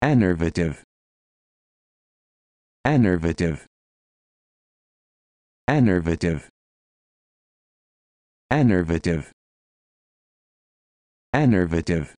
Enervative. Enervative. Enervative. Enervative. Enervative.